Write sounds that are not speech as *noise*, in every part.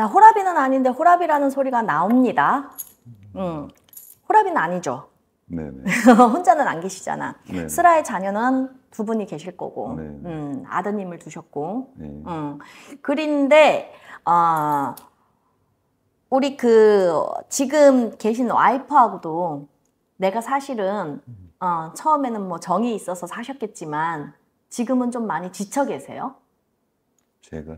자, 호라비는 아닌데 호라비라는 소리가 나옵니다. 음, 호라비는 아니죠. *laughs* 혼자는 안 계시잖아. 네네. 스라의 자녀는 두 분이 계실 거고, 음, 아드님을 두셨고, 네. 음. 그런데 어, 우리 그 지금 계신 와이프하고도 내가 사실은 어, 처음에는 뭐 정이 있어서 사셨겠지만 지금은 좀 많이 지쳐 계세요. 제가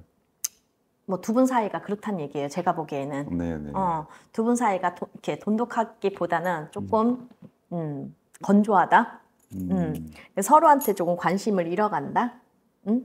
뭐두분 사이가 그렇다는 얘기예요. 제가 보기에는. 네, 네. 어, 두분 사이가 도, 이렇게 돈독하기보다는 조금 음. 음, 건조하다. 음. 음. 서로한테 조금 관심을 잃어간다. 음?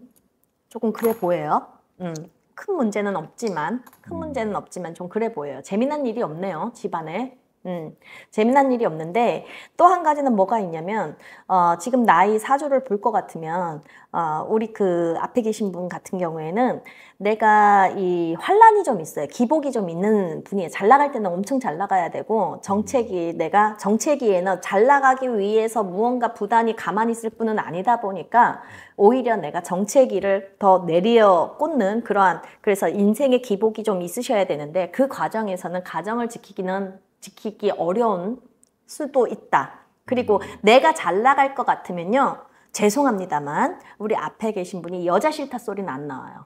조금 그래 보여요. 음. 큰 문제는 없지만 큰 음. 문제는 없지만 좀 그래 보여요. 재미난 일이 없네요. 집안에. 음, 재미난 일이 없는데 또 한 가지는 뭐가 있냐면 어, 지금 나이 사주를 볼 것 같으면 어, 우리 그 앞에 계신 분 같은 경우에는 내가 이 환란이 좀 있어요. 기복이 좀 있는 분이에요. 잘 나갈 때는 엄청 잘 나가야 되고 정체기 음. 내가 정체기에는 잘 나가기 위해서 무언가 부단히 가만히 있을 뿐은 아니다 보니까 오히려 내가 정체기를 더 내려 꽂는 그러한 그래서 인생의 기복이 좀 있으셔야 되는데 그 과정에서는 가정을 지키기는 지키기 어려운 수도 있다. 그리고 음. 내가 잘 나갈 것 같으면요. 죄송합니다만 우리 앞에 계신 분이 여자 싫다 소리는 안 나와요.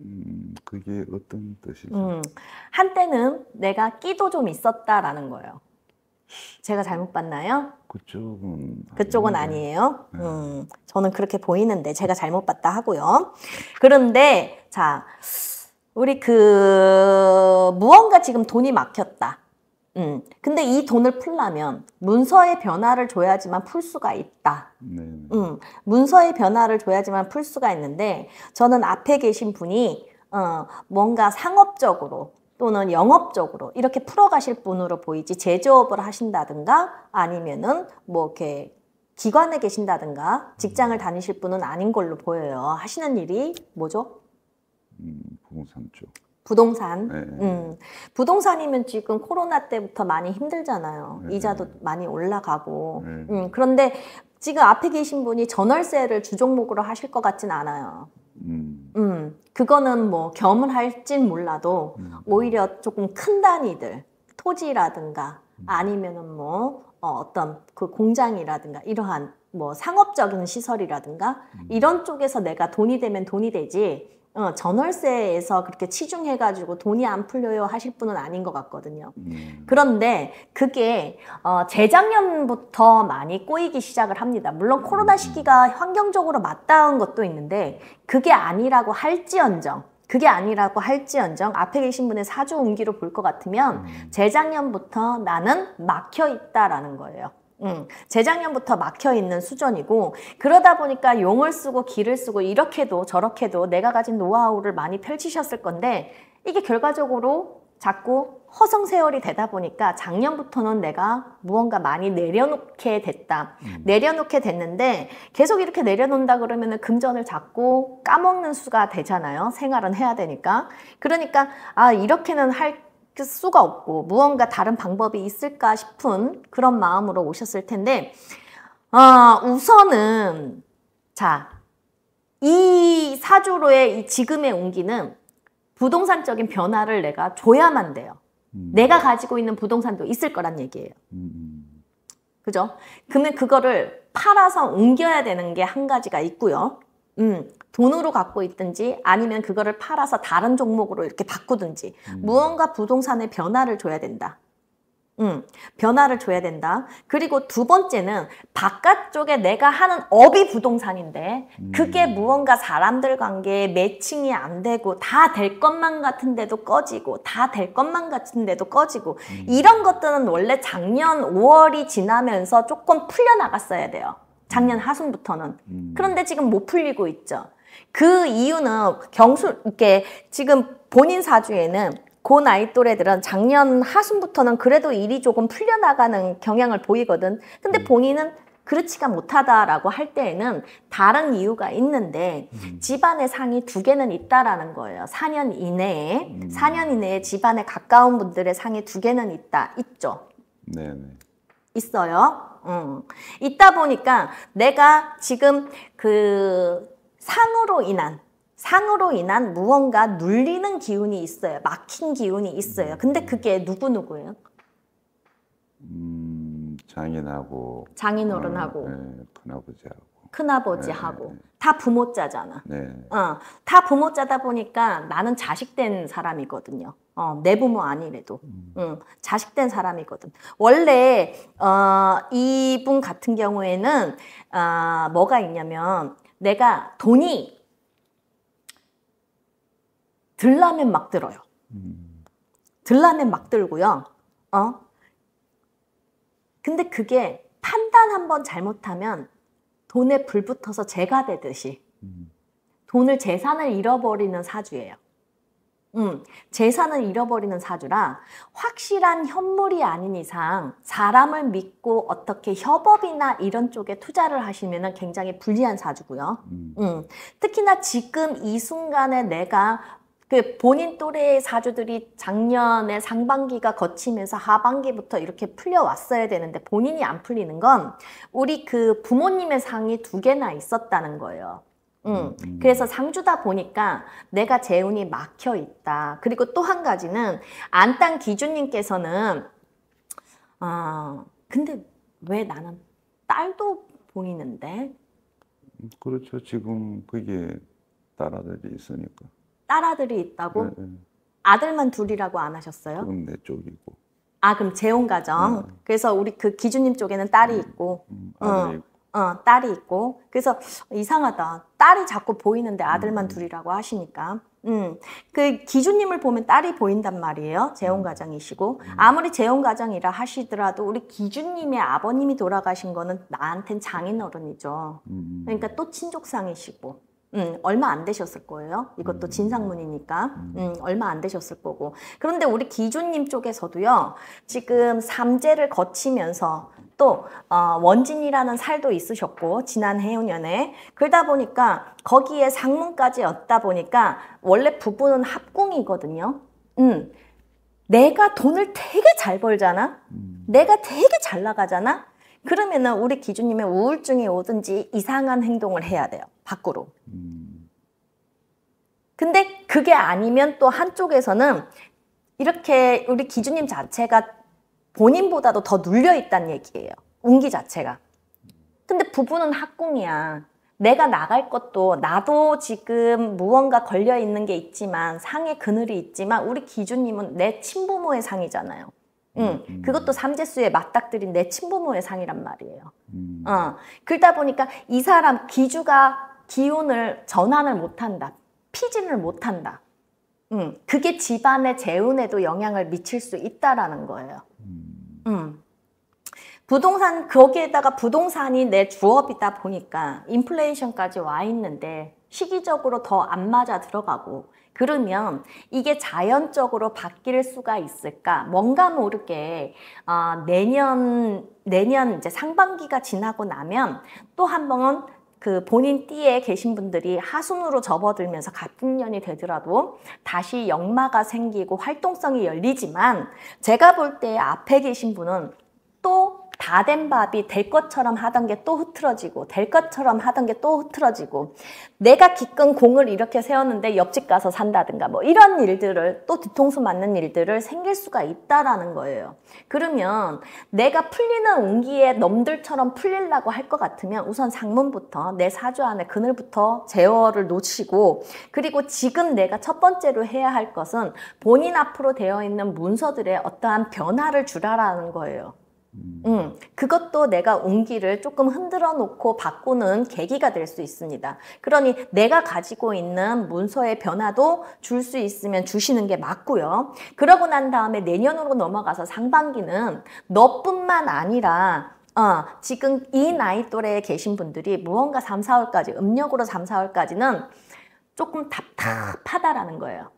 음, 그게 어떤 뜻이죠? 음, 한때는 내가 끼도 좀 있었다라는 거예요. 제가 잘못 봤나요? 그쪽은 그쪽은 아니에요. 네. 음, 저는 그렇게 보이는데 제가 잘못 봤다 하고요. 그런데 자 우리 그 무언가 지금 돈이 막혔다. 음. 근데 이 돈을 풀려면 문서의 변화를 줘야지만 풀 수가 있다. 네. 음. 문서의 변화를 줘야지만 풀 수가 있는데 저는 앞에 계신 분이 어, 뭔가 상업적으로 또는 영업적으로 이렇게 풀어가실 분으로 보이지 제조업을 하신다든가 아니면은 뭐 이렇게 기관에 계신다든가 직장을 다니실 분은 아닌 걸로 보여요. 하시는 일이 뭐죠? 음, 부동산 쪽. 부동산. 네. 음. 부동산이면 지금 코로나 때부터 많이 힘들잖아요. 네. 이자도 많이 올라가고. 네. 음, 그런데 지금 앞에 계신 분이 전월세를 주종목으로 하실 것 같진 않아요. 음. 음. 그거는 뭐 겸을 할진 몰라도 음. 오히려 조금 큰 단위들, 토지라든가 음. 아니면은 뭐 어, 어떤 그 공장이라든가 이러한 뭐 상업적인 시설이라든가 이런 쪽에서 내가 돈이 되면 돈이 되지 어, 전월세에서 그렇게 치중해가지고 돈이 안 풀려요 하실 분은 아닌 것 같거든요. 음. 그런데 그게 어, 재작년부터 많이 꼬이기 시작을 합니다. 물론 코로나 음. 시기가 환경적으로 맞닿은 것도 있는데 그게 아니라고 할지언정 그게 아니라고 할지언정 앞에 계신 분의 사주 운기로 볼 것 같으면 음. 재작년부터 나는 막혀 있다라는 거예요. 음, 재작년부터 막혀있는 수전이고 그러다 보니까 용을 쓰고 기를 쓰고 이렇게도 저렇게도 내가 가진 노하우를 많이 펼치셨을 건데 이게 결과적으로 자꾸 허성세월이 되다 보니까 작년부터는 내가 무언가 많이 내려놓게 됐다. 음. 내려놓게 됐는데 계속 이렇게 내려놓는다 그러면 은 금전을 자꾸 까먹는 수가 되잖아요. 생활은 해야 되니까. 그러니까 아 이렇게는 할그 수가 없고 무언가 다른 방법이 있을까 싶은 그런 마음으로 오셨을 텐데 어, 우선은 자, 이 사주로의 이 지금의 운기는 부동산적인 변화를 내가 줘야만 돼요. 음. 내가 가지고 있는 부동산도 있을 거란 얘기예요. 음. 음. 그죠? 그러면 그거를 팔아서 옮겨야 되는 게 한 가지가 있고요. 음. 돈으로 갖고 있든지 아니면 그거를 팔아서 다른 종목으로 이렇게 바꾸든지 음. 무언가 부동산에 변화를 줘야 된다. 음, 변화를 줘야 된다. 그리고 두 번째는 바깥쪽에 내가 하는 업이 부동산인데 음. 그게 무언가 사람들 관계에 매칭이 안 되고 다 될 것만 같은데도 꺼지고 다 될 것만 같은데도 꺼지고 음. 이런 것들은 원래 작년 5월이 지나면서 조금 풀려나갔어야 돼요. 작년 음. 하순부터는. 그런데 지금 못 풀리고 있죠. 그 이유는 경술 이렇게 지금 본인 사주에는 고 나이 또래들은 작년 하순부터는 그래도 일이 조금 풀려나가는 경향을 보이거든. 근데 음. 본인은 그렇지가 못하다라고 할 때에는 다른 이유가 있는데 음. 집안의 상이 두 개는 있다라는 거예요. 4년 이내에 음. 4년 이내에 집안에 가까운 분들의 상이 두 개는 있다. 있죠. 네. 있어요. 음. 있다 보니까 내가 지금 그 상으로 인한 상으로 인한 무언가 눌리는 기운이 있어요. 막힌 기운이 있어요. 음. 근데 그게 누구누구예요? 음, 장인하고 장인어른하고 어, 네, 큰아버지하고 큰아버지하고 네, 네, 네, 다 부모자잖아. 네. 어, 다 부모자다 보니까 나는 자식된 사람이거든요. 어, 내 부모 아니래도 음. 응, 자식된 사람이거든. 원래 어, 이분 같은 경우에는 어, 뭐가 있냐면 내가 돈이 들라면 막 들어요. 들라면 막 들고요. 어? 근데 그게 판단 한번 잘못하면 돈에 불 붙어서 재가 되듯이 음. 돈을 재산을 잃어버리는 사주예요. 음, 재산을 잃어버리는 사주라 확실한 현물이 아닌 이상 사람을 믿고 어떻게 협업이나 이런 쪽에 투자를 하시면 굉장히 불리한 사주고요. 음. 음, 특히나 지금 이 순간에 내가 그 본인 또래의 사주들이 작년에 상반기가 거치면서 하반기부터 이렇게 풀려왔어야 되는데 본인이 안 풀리는 건 우리 그 부모님의 상이 두 개나 있었다는 거예요. 음, 음, 그래서 상주다 보니까 내가 재운이 막혀 있다. 그리고 또 한 가지는 안땅 기준님께서는 아 근데 왜 나는 딸도 보이는데? 그렇죠. 지금 그게 딸아들이 있으니까. 딸아들이 있다고? 네, 네. 아들만 둘이라고 안 하셨어요? 그건 내 쪽이고. 아 그럼 재혼 가정. 네. 그래서 우리 그 기준님 쪽에는 딸이 음, 있고. 음, 아들 어. 있고. 어, 딸이 있고 그래서 이상하다 딸이 자꾸 보이는데 아들만 음. 둘이라고 하시니까 음, 그 기준님을 보면 딸이 보인단 말이에요. 음. 재혼가장이시고. 음. 아무리 재혼가장이라 하시더라도 우리 기준님의 아버님이 돌아가신 거는 나한텐 장인어른이죠. 그러니까 또 친족상이시고. 음, 얼마 안 되셨을 거예요. 이것도 음. 진상문이니까 음. 음, 얼마 안 되셨을 거고. 그런데 우리 기준님 쪽에서도요. 지금 삼재를 거치면서 또 어, 원진이라는 살도 있으셨고 지난 해운년에 그러다 보니까 거기에 상문까지 였다 보니까 원래 부부는 합궁이거든요. 음, 내가 돈을 되게 잘 벌잖아. 음. 내가 되게 잘 나가잖아. 그러면은 우리 기준이면 우울증이 오든지 이상한 행동을 해야 돼요. 밖으로. 근데 그게 아니면 또 한쪽에서는 이렇게 우리 기준님 자체가 본인보다도 더 눌려 있다는 얘기예요. 운기 자체가. 근데 부부는 학궁이야. 내가 나갈 것도 나도 지금 무언가 걸려 있는 게 있지만 상의 그늘이 있지만 우리 기준님은 내 친부모의 상이잖아요. 응. 음. 음. 그것도 삼재수에 맞닥뜨린 내 친부모의 상이란 말이에요. 음. 어. 그러다 보니까 이 사람 기주가 기운을 전환을 못한다. 피진을 못한다. 음. 그게 집안의 재운에도 영향을 미칠 수 있다라는 거예요. 음. 부동산 거기에다가 부동산이 내 주업이다 보니까 인플레이션까지 와 있는데 시기적으로 더 안 맞아 들어가고 그러면 이게 자연적으로 바뀔 수가 있을까? 뭔가 모르게 어, 내년 내년 이제 상반기가 지나고 나면 또 한 번은 그 본인 띠에 계신 분들이 하순으로 접어들면서 같은 년이 되더라도 다시 역마가 생기고 활동성이 열리지만 제가 볼 때 앞에 계신 분은 또 다된 밥이 될 것처럼 하던 게 또 흐트러지고 될 것처럼 하던 게 또 흐트러지고 내가 기끈 공을 이렇게 세웠는데 옆집 가서 산다든가 뭐 이런 일들을 또 뒤통수 맞는 일들을 생길 수가 있다라는 거예요. 그러면 내가 풀리는 운기에 넘들처럼 풀리려고 할 것 같으면 우선 상문부터 내 사주 안에 그늘부터 제어를 놓치고 그리고 지금 내가 첫 번째로 해야 할 것은 본인 앞으로 되어 있는 문서들의 어떠한 변화를 주라라는 거예요. 음. 음, 그것도 내가 온기를 조금 흔들어 놓고 바꾸는 계기가 될 수 있습니다. 그러니 내가 가지고 있는 문서의 변화도 줄 수 있으면 주시는 게 맞고요. 그러고 난 다음에 내년으로 넘어가서 상반기는 너뿐만 아니라 어, 지금 이 나이 또래에 계신 분들이 무언가 3, 4월까지, 음력으로 3, 4월까지는 조금 답답하다라는 거예요.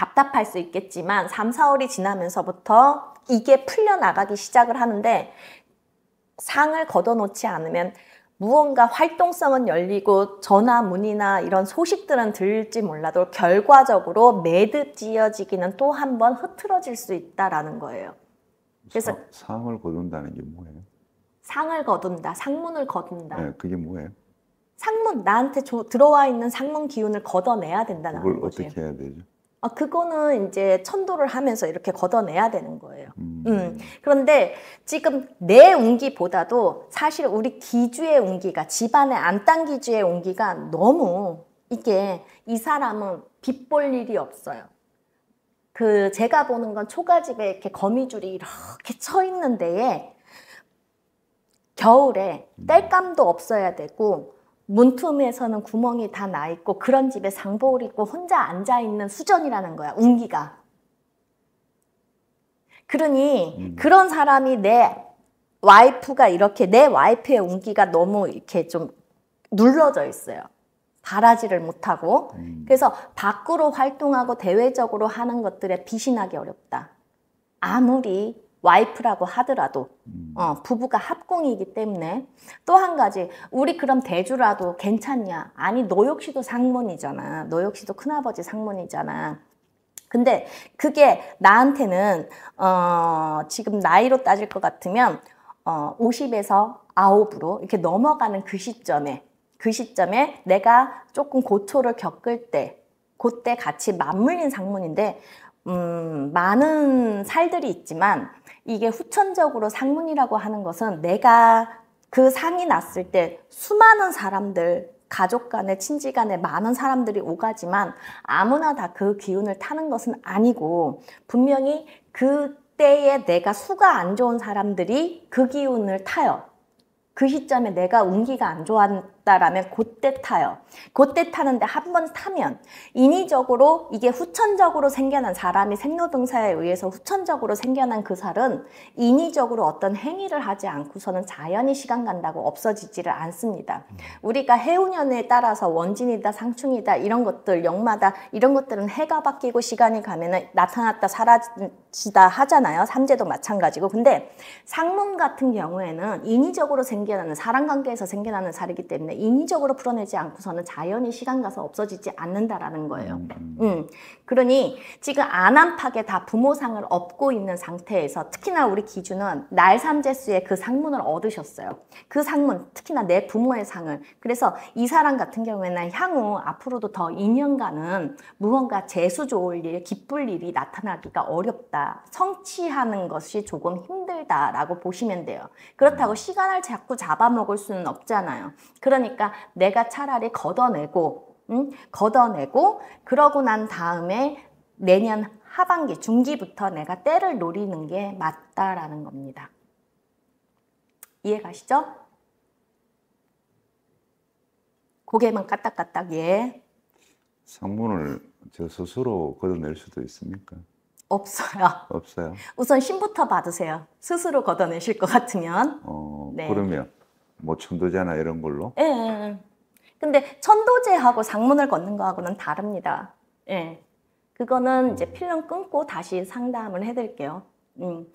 답답할 수 있겠지만 3, 4월이 지나면서부터 이게 풀려나가기 시작을 하는데 상을 걷어놓지 않으면 무언가 활동성은 열리고 전화 문의나 이런 소식들은 들을지 몰라도 결과적으로 매듭 지어지기는 또 한 번 흐트러질 수 있다라는 거예요. 그래서 사, 상을 거둔다는 게 뭐예요? 상을 거둔다, 상문을 거둔다. 네, 그게 뭐예요? 상문 나한테 조, 들어와 있는 상문 기운을 걷어내야 된다는 거죠. 그걸 어떻게 해야 되죠? 아, 그거는 이제 천도를 하면서 이렇게 걷어내야 되는 거예요. 음. 음. 네. 그런데 지금 내 운기보다도 사실 우리 기주의 운기가 집안의 안땅 기주의 운기가 너무 이게 이 사람은 빚 볼 일이 없어요. 그 제가 보는 건 초가집에 이렇게 거미줄이 이렇게 쳐 있는 데에 겨울에 음. 땔감도 없어야 되고 문틈에서는 구멍이 다 나 있고 그런 집에 상복을 입고 혼자 앉아 있는 수전이라는 거야. 운기가. 그러니 음. 그런 사람이 내 와이프가 이렇게 내 와이프의 운기가 너무 이렇게 좀 눌러져 있어요. 바라지를 못하고 음. 그래서 밖으로 활동하고 대외적으로 하는 것들에 비신하기 어렵다. 아무리 와이프라고 하더라도 음. 어, 부부가 합공이기 때문에 또 한 가지 우리 그럼 대주라도 괜찮냐 아니 너 역시도 상문이잖아 너 역시도 큰아버지 상문이잖아 근데 그게 나한테는 어, 지금 나이로 따질 것 같으면 어, 50에서 9으로 이렇게 넘어가는 그 시점에 그 시점에 내가 조금 고초를 겪을 때 그때 같이 맞물린 상문인데 음, 많은 살들이 있지만 이게 후천적으로 상문이라고 하는 것은 내가 그 상이 났을 때 수많은 사람들 가족 간에 친지 간에 많은 사람들이 오가지만 아무나 다 그 기운을 타는 것은 아니고 분명히 그때에 내가 수가 안 좋은 사람들이 그 기운을 타요. 그 시점에 내가 운기가 안 좋았다라면 그때 타요. 그때 타는데 한 번 타면 인위적으로 이게 후천적으로 생겨난 사람이 생로병사에 의해서 후천적으로 생겨난 그 살은 인위적으로 어떤 행위를 하지 않고서는 자연히 시간 간다고 없어지지를 않습니다. 우리가 해운년에 따라서 원진이다 상충이다 이런 것들 역마다 이런 것들은 해가 바뀌고 시간이 가면은 나타났다 사라지다 하잖아요. 삼재도 마찬가지고 근데 상문 같은 경우에는 인위적으로 생겨 생겨나는 사람 관계에서 생겨나는 살이기 때문에 인위적으로 풀어내지 않고서는 자연히 시간 가서 없어지지 않는다라는 거예요. 음. 음, 음. 음. 그러니 지금 안한팍게다 부모상을 업고 있는 상태에서 특히나 우리 기준은 날삼재수의 그 상문을 얻으셨어요. 그 상문, 특히나 내 부모의 상을. 그래서 이 사람 같은 경우에는 향후 앞으로도 더 2년간은 무언가 재수 좋을 일, 기쁠 일이 나타나기가 어렵다. 성취하는 것이 조금 힘들다라고 보시면 돼요. 그렇다고 시간을 자꾸 잡아먹을 수는 없잖아요. 그러니까 내가 차라리 걷어내고, 응? 걷어내고, 그러고 난 다음에 내년 하반기, 중기부터 내가 때를 노리는 게 맞다라는 겁니다. 이해 가시죠? 고개만 까딱까딱, 예. 상문을 저 스스로 걷어낼 수도 있습니까? 없어요. 없어요. 우선 신부터 받으세요. 스스로 걷어내실 것 같으면. 어... 네. 그러면 뭐 천도제나 이런 걸로? 예. 예, 예. 근데 천도제하고 상문을 걷는 거하고는 다릅니다. 예. 그거는 이제 필름 끊고 다시 상담을 해드릴게요. 음.